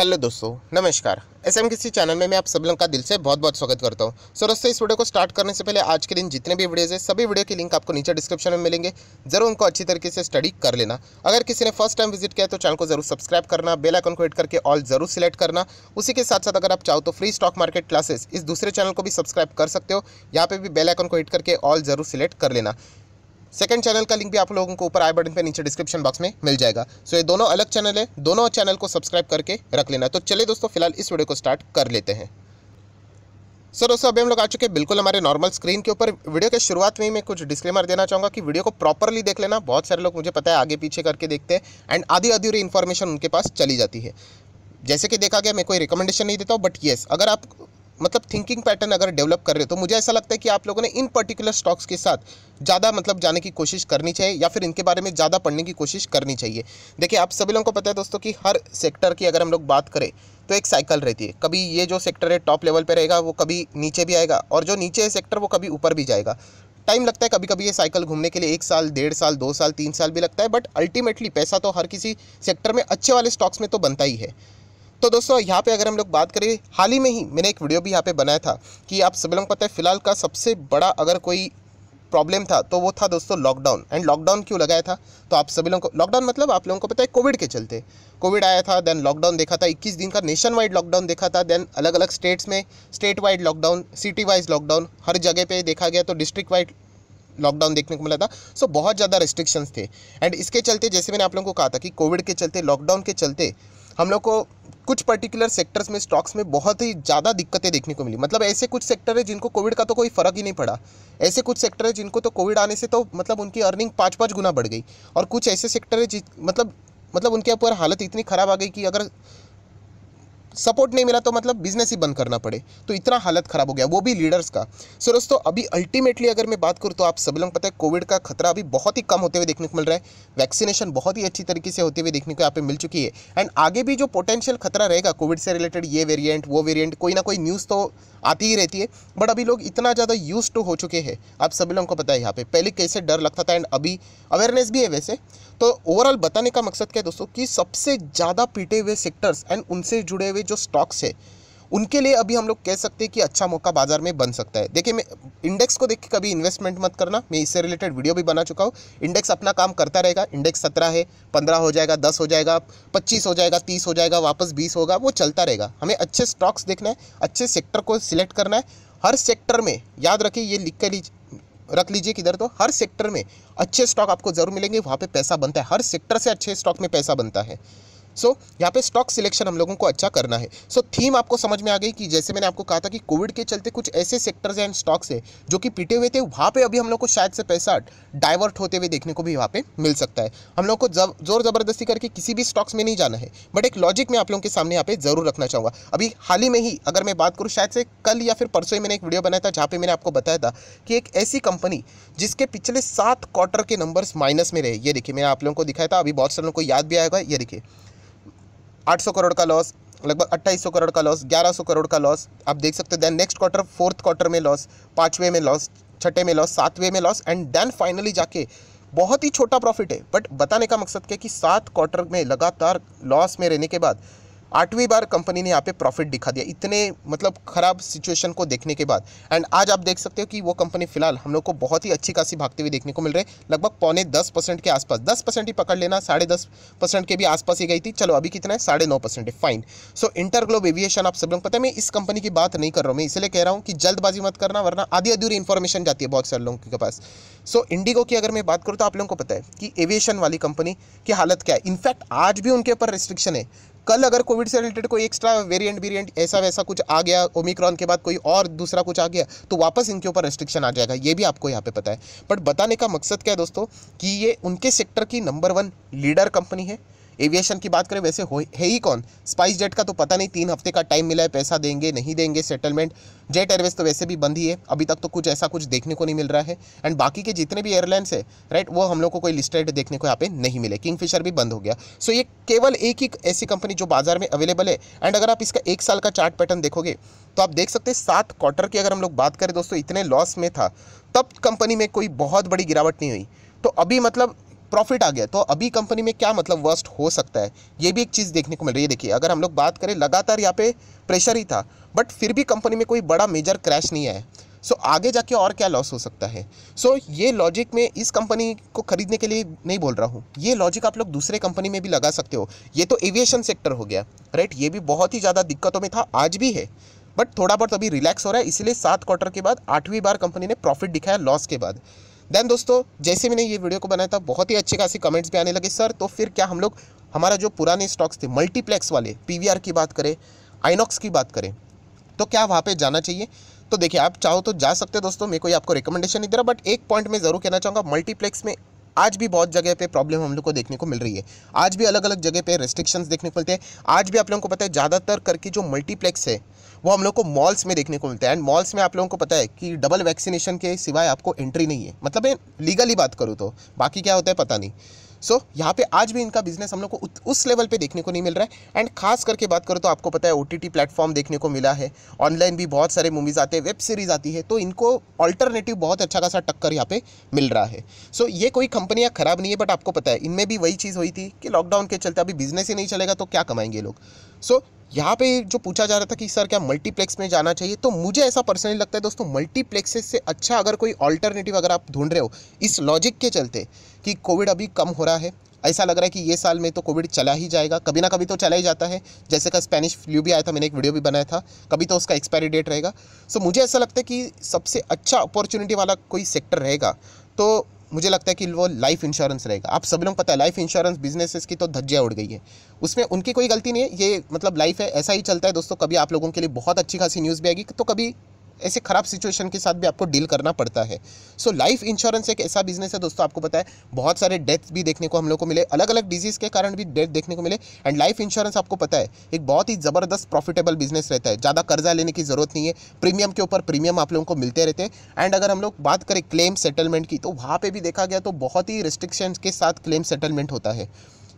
hello दोस्तों नमस्कार S M किसी चैनल में मैं आप सब लोगों का दिल से बहुत बहुत स्वागत करता हूं सो दोस्तों इस वीडियो को स्टार्ट करने से पहले आज के दिन जितने भी वीडियोज़ है सभी वीडियो के लिंक आपको नीचे डिस्क्रिप्शन में मिलेंगे जरूर उनको अच्छी तरीके से स्टडी कर लेना अगर किसी ने फर्स्ट टाइम विजिट किया तो चैनल को जरूर सब्सक्राइब करना बेल आइकन को हिट करके ऑल जरूर सिलेक्ट करना उसी के साथ साथ अगर आप चाहो तो फ्री स्टॉक मार्केट क्लासेस इस दूसरे चैनल को भी सब्सक्राइब कर सकते हो यहाँ पर भी बेलाइकन को हिट करके ऑल जरूर सिलेक्ट कर लेना सेकंड चैनल का लिंक भी आप लोगों को ऊपर आई बटन पे नीचे डिस्क्रिप्शन बॉक्स में मिल जाएगा सो ये दोनों अलग चैनल है दोनों चैनल को सब्सक्राइब करके रख लेना तो चलिए दोस्तों फिलहाल इस वीडियो को स्टार्ट कर लेते हैं सर दोस्तों अभी हम लोग आ चुके हैं बिल्कुल हमारे नॉर्मल स्क्रीन के ऊपर वीडियो के शुरुआत में ही मैं कुछ डिस्क्लेमर देना चाहूँगा कि वीडियो को प्रॉपरली देख लेना बहुत सारे लोग मुझे पता है आगे पीछे करके देखते हैं एंड आधी अधूरी इन्फॉर्मेशन उनके पास चली जाती है जैसे कि देखा गया मैं कोई रिकमेंडेशन नहीं देता हूँ बट येस अगर आप मतलब थिंकिंग पैटर्न अगर डेवलप कर रहे हो तो मुझे ऐसा लगता है कि आप लोगों ने इन पर्टिकुलर स्टॉक्स के साथ ज़्यादा मतलब जाने की कोशिश करनी चाहिए या फिर इनके बारे में ज़्यादा पढ़ने की कोशिश करनी चाहिए देखिए आप सभी लोगों को पता है दोस्तों कि हर सेक्टर की अगर हम लोग बात करें तो एक साइकिल रहती है कभी ये जो सेक्टर है टॉप लेवल पर रहेगा वो कभी नीचे भी आएगा और जो नीचे है सेक्टर वो कभी ऊपर भी जाएगा टाइम लगता है कभी कभी ये साइकिल घूमने के लिए एक साल डेढ़ साल दो साल तीन साल भी लगता है बट अल्टीमेटली पैसा तो हर किसी सेक्टर में अच्छे वाले स्टॉक्स में तो बनता ही है तो दोस्तों यहाँ पे अगर हम लोग बात करें हाल ही में ही मैंने एक वीडियो भी यहाँ पे बनाया था कि आप सभी लोग पता है फिलहाल का सबसे बड़ा अगर कोई प्रॉब्लम था तो वो था दोस्तों लॉकडाउन एंड लॉकडाउन क्यों लगाया था तो आप सभी लोगों को लॉकडाउन मतलब आप लोगों को पता है कोविड के चलते कोविड आया था देन लॉकडाउन देखा था 21 दिन का नेशन वाइड लॉकडाउन देखा था देन अलग अलग स्टेट्स में state wide lockdown city wise lockdown हर जगह पर देखा गया तो डिस्ट्रिक्ट वाइड लॉकडाउन देखने को मिला था सो so, बहुत ज़्यादा रिस्ट्रिक्शंस थे एंड इसके चलते जैसे मैंने आप लोगों को कहा था कि कोविड के चलते लॉकडाउन के चलते हम लोग को कुछ पर्टिकुलर सेक्टर्स में स्टॉक्स में बहुत ही ज़्यादा दिक्कतें देखने को मिली मतलब ऐसे कुछ सेक्टर है जिनको कोविड का तो कोई फ़र्क ही नहीं पड़ा ऐसे कुछ सेक्टर है जिनको तो कोविड आने से तो मतलब उनकी अर्निंग पाँच पाँच गुना बढ़ गई और कुछ ऐसे सेक्टर है मतलब मतलब उनके ऊपर हालत इतनी ख़राब आ गई कि अगर सपोर्ट नहीं मिला तो मतलब बिजनेस ही बंद करना पड़े तो इतना हालत ख़राब हो गया वो भी लीडर्स का सो दोस्तों अभी अल्टीमेटली अगर मैं बात करूँ तो आप सभी लोग पता है कोविड का खतरा अभी बहुत ही कम होते हुए देखने को मिल रहा है वैक्सीनेशन बहुत ही अच्छी तरीके से होते हुए देखने को यहाँ पे मिल चुकी है एंड आगे भी जो पोटेंशियल खतरा रहेगा कोविड से रिलेटेड ये वेरियंट वो वेरियंट कोई ना कोई न्यूज़ तो आती ही रहती है बट अभी लोग इतना ज़्यादा यूज टू हो चुके हैं आप सभी लोगों को पता है यहाँ पे पहले कैसे डर लगता था एंड अभी अवेयरनेस भी है वैसे तो ओवरऑल बताने का मकसद क्या है दोस्तों कि सबसे ज़्यादा पीटे हुए सेक्टर्स एंड उनसे जुड़े हुए जो स्टॉक्स है उनके लिए अभी हम लोग कह सकते हैं कि अच्छा मौका बाजार में बन सकता है देखिए मैं इंडेक्स को देख के कभी इन्वेस्टमेंट मत करना मैं इससे रिलेटेड वीडियो भी बना चुका हूँ इंडेक्स अपना काम करता रहेगा इंडेक्स सत्रह है पंद्रह हो जाएगा दस हो जाएगा पच्चीस हो जाएगा तीस हो जाएगा वापस बीस होगा वो चलता रहेगा हमें अच्छे स्टॉक्स देखना है अच्छे सेक्टर को सिलेक्ट करना है हर सेक्टर में याद रखिए ये लिख कर लीजिए रख लीजिए किधर तो हर सेक्टर में अच्छे स्टॉक आपको जरूर मिलेंगे वहाँ पे पैसा बनता है हर सेक्टर से अच्छे स्टॉक में पैसा बनता है सो so, यहाँ पे स्टॉक सिलेक्शन हम लोगों को अच्छा करना है सो so, थीम आपको समझ में आ गई कि जैसे मैंने आपको कहा था कि कोविड के चलते कुछ ऐसे सेक्टर्स एंड स्टॉक्स है जो कि पिटे हुए थे वहाँ पे अभी हम लोग को शायद से पैसा डाइवर्ट होते हुए देखने को भी वहाँ पे मिल सकता है हम लोग को जब जोर ज़बरदस्ती करके किसी भी स्टॉक्स में नहीं जाना है बट एक लॉजिक मैं आप लोगों के सामने यहाँ पे ज़रूर रखना चाहूँगा अभी हाल ही में ही अगर मैं बात करूँ शायद से कल या फिर परसों ही मैंने एक वीडियो बनाया था जहाँ पर मैंने आपको बताया था कि एक ऐसी कंपनी जिसके पिछले सात क्वार्टर के नंबर्स माइनस में रहे ये देखिए मैंने आप लोगों को दिखाया था अभी बहुत सारे लोगों को याद भी आएगा ये देखिए 800 करोड़ का लॉस लगभग अट्ठाईस करोड़ का लॉस 1100 करोड़ का लॉस आप देख सकते हैं then next quarter fourth quarter में लॉस पाँचवें में लॉस छठे में लॉस सातवें में लॉस एंड देन फाइनली जाके बहुत ही छोटा प्रॉफिट है बट बताने का मकसद क्या कि सात क्वार्टर में लगातार लॉस में रहने के बाद आठवीं बार कंपनी ने यहाँ पे प्रॉफिट दिखा दिया इतने मतलब ख़राब सिचुएशन को देखने के बाद एंड आज आप देख सकते हो कि वो कंपनी फिलहाल हम लोग को बहुत ही अच्छी खासी भागते हुए देखने को मिल रहे लगभग पौने दस परसेंट के आसपास दस परसेंट ही पकड़ लेना साढ़े दस परसेंट के भी आसपास ही गई थी चलो अभी कितना है साढ़े नौ परसेंट है फाइन सो इंटरग्लोब एविएशन आप सब लोग पता है मैं इस कंपनी की बात नहीं कर रहा हूँ मैं इसलिए कह रहा हूँ कि जल्दबाजी मत करना वरना आधी अधूरी इन्फॉर्मेशन जाती है बहुत सारे लोगों के पास सो इंडिगो की अगर मैं बात करूँ तो आप लोगों को पता है कि एविएशन वाली कंपनी की हालत क्या है इनफैक्ट आज भी उनके ऊपर रिस्ट्रिक्शन है कल अगर कोविड से रिलेटेड कोई एक्स्ट्रा वेरिएंट वेरिएंट ऐसा वैसा कुछ आ गया ओमिक्रॉन के बाद कोई और दूसरा कुछ आ गया तो वापस इनके ऊपर रेस्ट्रिक्शन आ जाएगा ये भी आपको यहाँ पे पता है बट बताने का मकसद क्या है दोस्तों कि ये उनके सेक्टर की नंबर वन लीडर कंपनी है एविएशन की बात करें वैसे हो है ही कौन स्पाइस जेट का तो पता नहीं तीन हफ्ते का टाइम मिला है पैसा देंगे नहीं देंगे सेटलमेंट जेट एयरवेज तो वैसे भी बंद ही है अभी तक तो कुछ ऐसा कुछ देखने को नहीं मिल रहा है एंड बाकी के जितने भी एयरलाइंस है राइट वो हम लोग को कोई लिस्टेड देखने को यहाँ पे नहीं मिले किंगफिशर भी बंद हो गया सो ये केवल एक ही ऐसी कंपनी जो बाजार में अवेलेबल है एंड अगर आप इसका एक साल का चार्ट पैटर्न देखोगे तो आप देख सकते हैं सात क्वार्टर की अगर हम लोग बात करें दोस्तों इतने लॉस में था तब कंपनी में कोई बहुत बड़ी गिरावट नहीं हुई तो अभी मतलब प्रॉफिट आ गया तो अभी कंपनी में क्या मतलब वर्स्ट हो सकता है ये भी एक चीज़ देखने को मिल रही है देखिए अगर हम लोग बात करें लगातार यहाँ पे प्रेशर ही था बट फिर भी कंपनी में कोई बड़ा मेजर क्रैश नहीं आया सो so, आगे जाके और क्या लॉस हो सकता है सो so, ये लॉजिक में इस कंपनी को खरीदने के लिए नहीं बोल रहा हूँ ये लॉजिक आप लोग दूसरे कंपनी में भी लगा सकते हो ये तो एविएशन सेक्टर हो गया राइट ये भी बहुत ही ज़्यादा दिक्कतों में था आज भी है बट थोड़ा बहुत अभी रिलैक्स हो रहा है इसलिए सात क्वार्टर के बाद आठवीं बार कंपनी ने प्रॉफिट दिखाया लॉस के बाद देन दोस्तों जैसे मैंने ये वीडियो को बनाया था बहुत ही अच्छे खासी कमेंट्स भी आने लगे सर तो फिर क्या हम लोग हमारा जो पुराने स्टॉक्स थे मल्टीप्लेक्स वाले पी की बात करें आइनॉक्स की बात करें तो क्या वहाँ पर जाना चाहिए तो देखिए आप चाहो तो जा सकते हैं दोस्तों को कोई आपको रिकमेंडेशन नहीं दे रहा बट एक पॉइंट मैं ज़रूर कहना चाहूँगा मल्टीप्लेक्स में आज भी बहुत जगह पे प्रॉब्लम हम लोग को देखने को मिल रही है आज भी अलग अलग जगह पे रेस्ट्रिक्शंस देखने को मिलते हैं आज भी आप लोगों को पता है ज़्यादातर करके जो मल्टीप्लेक्स है वो हम लोग को मॉल्स में देखने को मिलता है एंड मॉल्स में आप लोगों को पता है कि डबल वैक्सीनेशन के सिवाय आपको एंट्री नहीं है मतलब लीगली बात करूँ तो बाकी क्या होता है पता नहीं सो so, यहाँ पे आज भी इनका बिजनेस हम लोग को उस लेवल पे देखने को नहीं मिल रहा है एंड खास करके बात करो तो आपको पता है ओ टी प्लेटफॉर्म देखने को मिला है ऑनलाइन भी बहुत सारे मूवीज़ आते हैं वेब सीरीज़ आती है तो इनको ऑल्टरनेटिव बहुत अच्छा खासा टक्कर यहाँ पे मिल रहा है सो so, ये कोई कंपनियाँ ख़राब नहीं है बट आपको पता है इनमें भी वही चीज़ हुई थी कि लॉकडाउन के चलते अभी बिजनेस ही नहीं चलेगा तो क्या कमाएंगे लोग सो so, यहाँ पे जो पूछा जा रहा था कि सर क्या मल्टीप्लेक्स में जाना चाहिए तो मुझे ऐसा पर्सनली लगता है दोस्तों मल्टीप्लेक्सेस से अच्छा अगर कोई ऑल्टरनेटिव अगर आप ढूंढ रहे हो इस लॉजिक के चलते कि कोविड अभी कम हो रहा है ऐसा लग रहा है कि ये साल में तो कोविड चला ही जाएगा कभी ना कभी तो चला ही जाता है जैसे का स्पेनिश फ्लू भी आया था मैंने एक वीडियो भी बनाया था कभी तो उसका एक्सपायरी डेट रहेगा सो मुझे ऐसा लगता है कि सबसे अच्छा अपॉर्चुनिटी वाला कोई सेक्टर रहेगा तो मुझे लगता है कि वो लाइफ इंश्योरेंस रहेगा आप सभी लोग पता है लाइफ इंश्योरेंस बिजनेसेस की तो धज्जियाँ उड़ गई है उसमें उनकी कोई गलती नहीं है ये मतलब लाइफ है ऐसा ही चलता है दोस्तों कभी आप लोगों के लिए बहुत अच्छी खासी न्यूज़ भी आएगी तो कभी ऐसे ख़राब सिचुएशन के साथ भी आपको डील करना पड़ता है सो लाइफ इंश्योरेंस एक ऐसा बिजनेस है दोस्तों आपको पता है बहुत सारे डेथ भी देखने को हम लोग को मिले अलग अलग डिजीज़ के कारण भी डेथ देखने को मिले एंड लाइफ इंश्योरेंस आपको पता है एक बहुत ही ज़बरदस्त प्रॉफिटेबल बिजनेस रहता है ज़्यादा कर्जा लेने की ज़रूरत नहीं है प्रीमियम के ऊपर प्रीमियम आप लोगों को मिलते रहते हैं एंड अगर हम लोग बात करें क्लेम सेटलमेंट की तो वहाँ पर भी देखा गया तो बहुत ही रिस्ट्रिक्शन के साथ क्लेम सेटलमेंट होता है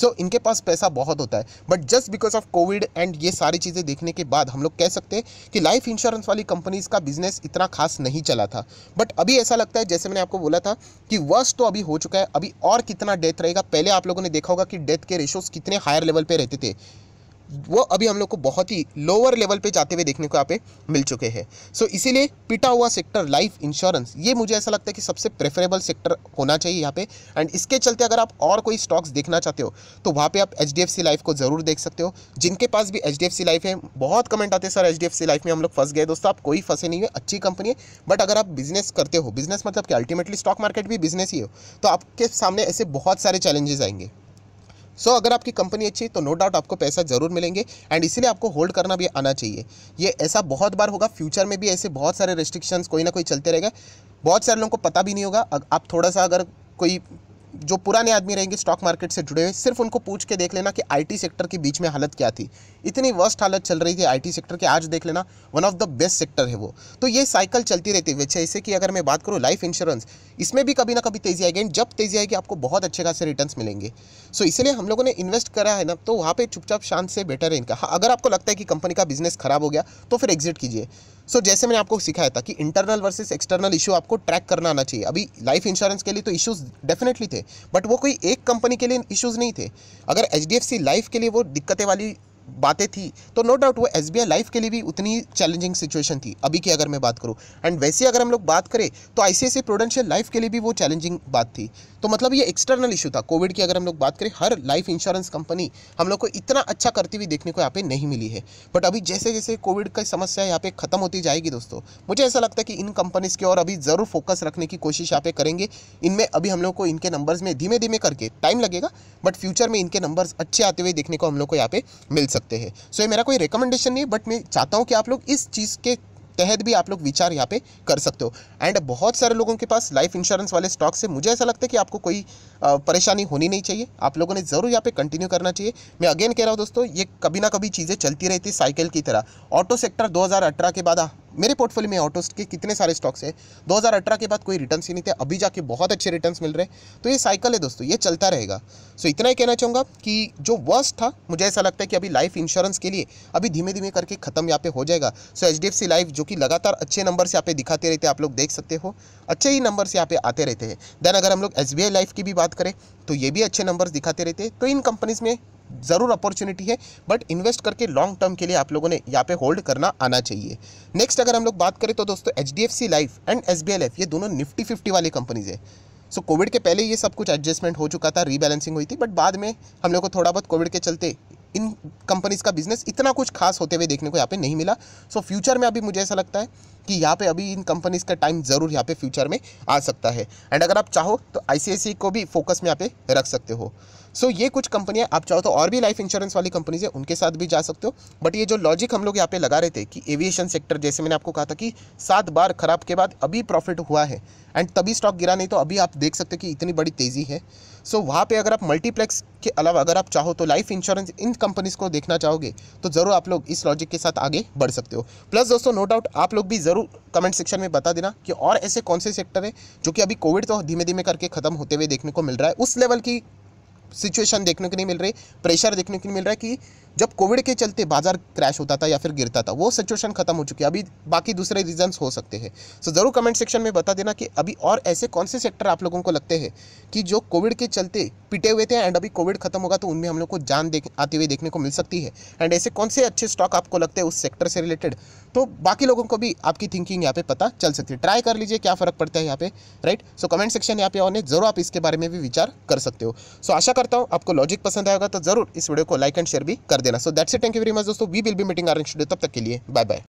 सो so, इनके पास पैसा बहुत होता है but just because of covid and ये सारी चीज़ें देखने के बाद हम लोग कह सकते हैं कि लाइफ इंश्योरेंस वाली कंपनीज का बिजनेस इतना खास नहीं चला था बट अभी ऐसा लगता है जैसे मैंने आपको बोला था कि वर्ष तो अभी हो चुका है अभी और कितना डेथ रहेगा पहले आप लोगों ने देखा होगा कि डेथ के रेशोज कितने हायर लेवल पर रहते थे वो अभी हम लोग को बहुत ही लोअर लेवल पे जाते हुए देखने को यहाँ पे मिल चुके हैं सो so, इसीलिए पिटा हुआ सेक्टर लाइफ इंश्योरेंस ये मुझे ऐसा लगता है कि सबसे प्रेफरेबल सेक्टर होना चाहिए यहाँ पे एंड इसके चलते अगर आप और कोई स्टॉक्स देखना चाहते हो तो वहाँ पे आप H D F C life को ज़रूर देख सकते हो जिनके पास भी H D F C life है बहुत कमेंट आते हैं sir H D F C life में हम लोग फंस गए दोस्तों आप कोई फंसे नहीं है अच्छी कंपनी है बट अगर आप बिजनेस करते हो बिजनेस मतलब कि अल्टीमेटली स्टॉक मार्केट भी बिजनेस ही हो तो आपके सामने ऐसे बहुत सारे चैलेंजेस आएंगे सो अगर आपकी कंपनी अच्छी है तो नो डाउट आपको पैसा ज़रूर मिलेंगे एंड इसीलिए आपको होल्ड करना भी आना चाहिए ये ऐसा बहुत बार होगा फ्यूचर में भी ऐसे बहुत सारे रेस्ट्रिक्शंस कोई ना कोई चलते रहेगा बहुत सारे लोगों को पता भी नहीं होगा आप थोड़ा सा अगर कोई जो पुराने आदमी रहेंगे स्टॉक मार्केट से जुड़े हुए सिर्फ उनको पूछ के देख लेना कि आईटी सेक्टर के बीच में हालत क्या थी इतनी वर्स्ट हालत चल रही थी आईटी सेक्टर के आज देख लेना one of the best sector है वो तो ये साइकिल चलती रहती है वैसे ऐसे कि अगर मैं बात करूँ लाइफ इंश्योरेंस इसमें भी कभी ना कभी तेजी आएगी एंड जब तेजी आएगी आपको बहुत अच्छे खासे रिटर्न मिलेंगे सो इसलिए हम लोगों ने इन्वेस्ट करा है ना तो वहाँ पर चुपचाप शांत से बेटर है इनका हाँ, अगर आपको लगता है कि कंपनी का बिजनेस खराब हो गया तो फिर एग्जिट कीजिए सो so, जैसे मैंने आपको सिखाया था कि इंटरनल वर्सेस एक्सटर्नल इशू आपको ट्रैक करना आना चाहिए अभी लाइफ इंश्योरेंस के लिए तो इश्यूज डेफिनेटली थे बट वो कोई एक कंपनी के लिए इश्यूज़ नहीं थे अगर एच लाइफ के लिए वो दिक्कतें वाली बातें थी तो नो डाउट वो एस लाइफ के लिए भी उतनी चैलेंजिंग सिचुएशन थी अभी की अगर मैं बात करूँ एंड वैसे अगर हम लोग बात करें तो आई प्रोडेंशियल लाइफ के लिए भी वो चैलेंजिंग बात थी तो मतलब ये एक्सटर्नल इशू था कोविड की अगर हम लोग बात करें हर लाइफ इंश्योरेंस कंपनी हम लोग को इतना अच्छा करती हुई देखने को यहाँ पे नहीं मिली है बट अभी जैसे जैसे कोविड की समस्या यहाँ पे खत्म होती जाएगी दोस्तों मुझे ऐसा लगता है कि इन कंपनीज की और अभी ज़रूर फोकस रखने की कोशिश यहाँ पे करेंगे इनमें अभी हम लोग को इनके नंबर्स में धीमे धीमे करके टाइम लगेगा बट फ्यूचर में इनके नंबर्स अच्छे आते हुए देखने को हम लोग को यहाँ पे मिल सकते सकते हैं सो ये मेरा कोई रिकमेंडेशन नहीं बट मैं चाहता हूँ कि आप लोग इस चीज़ के तहत भी आप लोग विचार यहाँ पे कर सकते हो एंड बहुत सारे लोगों के पास लाइफ इंश्योरेंस वाले स्टॉक से मुझे ऐसा लगता है कि आपको कोई परेशानी होनी नहीं चाहिए आप लोगों ने ज़रूर यहाँ पे कंटिन्यू करना चाहिए मैं अगेन कह रहा हूँ दोस्तों ये कभी ना कभी चीज़ें चलती रहती साइकिल की तरह ऑटो सेक्टर दो के बाद मेरे पोर्टफोलियो में ऑटोस्ट के कितने सारे स्टॉक्स है दो के बाद कोई रिटर्न ही नहीं थे अभी जाके बहुत अच्छे रिटर्न मिल रहे हैं तो ये साइकिल है दोस्तों ये चलता रहेगा सो so, इतना ही कहना चाहूँगा कि जो वर्स्ट था मुझे ऐसा लगता है कि अभी लाइफ इंश्योरेंस के लिए अभी धीमे धीमे करके खत्म यहाँ पे हो जाएगा सो एच डी लाइफ जो कि लगातार अच्छे नंबर से यहाँ पे दिखाते रहते हैं आप लोग देख सकते हो अच्छे ही नंबर से यहाँ पे आते रहते हैं देन अगर हम लोग एस लाइफ की भी बात करें तो ये भी अच्छे नंबर्स दिखाते रहते हैं तो इन कंपनीज़ में ज़रूर अपॉर्चुनिटी है बट इन्वेस्ट करके लॉन्ग टर्म के लिए आप लोगों ने यहाँ पे होल्ड करना आना चाहिए नेक्स्ट अगर हम लोग बात करें तो दोस्तों H D F C life and S B L F ये दोनों निफ्टी फिफ्टी वाली कंपनीज़ है सो so, कोविड के पहले ये सब कुछ एडजस्टमेंट हो चुका था रीबैलेंसिंग हुई थी बट बाद में हम लोग को थोड़ा बहुत कोविड के चलते इन कंपनीज़ का बिजनेस इतना कुछ खास होते हुए देखने को यहाँ पे नहीं मिला सो so, फ्यूचर में अभी मुझे ऐसा लगता है कि यहाँ पे अभी इन कंपनीज़ का टाइम ज़रूर यहाँ पे फ्यूचर में आ सकता है एंड अगर आप चाहो तो आई को भी फोकस में यहाँ पे रख सकते हो सो so, ये कुछ कंपनियाँ आप चाहो तो और भी लाइफ इंश्योरेंस वाली कंपनीज है उनके साथ भी जा सकते हो बट ये जो लॉजिक हम लोग यहाँ पे लगा रहे थे कि एविएशन सेक्टर जैसे मैंने आपको कहा था कि सात बार खराब के बाद अभी प्रॉफिट हुआ है एंड तभी स्टॉक गिरा नहीं तो अभी आप देख सकते हो कि इतनी बड़ी तेज़ी है सो so, वहाँ पर अगर आप मल्टीप्लेक्स के अलावा अगर आप चाहो तो लाइफ इंश्योरेंस इन कंपनीज़ को देखना चाहोगे तो ज़रूर आप लोग इस लॉजिक के साथ आगे बढ़ सकते हो प्लस दोस्तों नो डाउट आप लोग भी ज़रूर कमेंट सेक्शन में बता देना कि और ऐसे कौन से सेक्टर है जो कि अभी कोविड तो धीमे धीमे करके ख़त्म होते हुए देखने को मिल रहा है उस लेवल की सिचुएशन देखने को नहीं मिल रही प्रेशर देखने को नहीं मिल रहा है कि जब कोविड के चलते बाजार क्रैश होता था या फिर गिरता था वो सिचुएशन खत्म हो चुकी है अभी बाकी दूसरे रीजंस हो सकते हैं सो so, ज़रूर कमेंट सेक्शन में बता देना कि अभी और ऐसे कौन से सेक्टर आप लोगों को लगते हैं कि जो कोविड के चलते पिटे हुए थे एंड अभी कोविड खत्म होगा तो उनमें हम लोग को जान देख आते हुए देखने को मिल सकती है एंड ऐसे कौन से अच्छे स्टॉक आपको लगते हैं उस सेक्टर से रिलेटेड तो बाकी लोगों को भी आपकी थिंकिंग यहाँ पे पता चल सकती है ट्राई कर लीजिए क्या फ़र्क पड़ता है यहाँ पे राइट सो कमेंट सेक्शन यहाँ पे और जरूर आप इसके बारे में भी विचार कर सकते हो सो आशा करता हूँ आपको लॉजिक पसंद आएगा तो जरूर इस वीडियो को लाइक एंड शेयर भी कर देना so that's it thank you very much दोस्तों we will be meeting our studio तब तक के लिए बाय बाय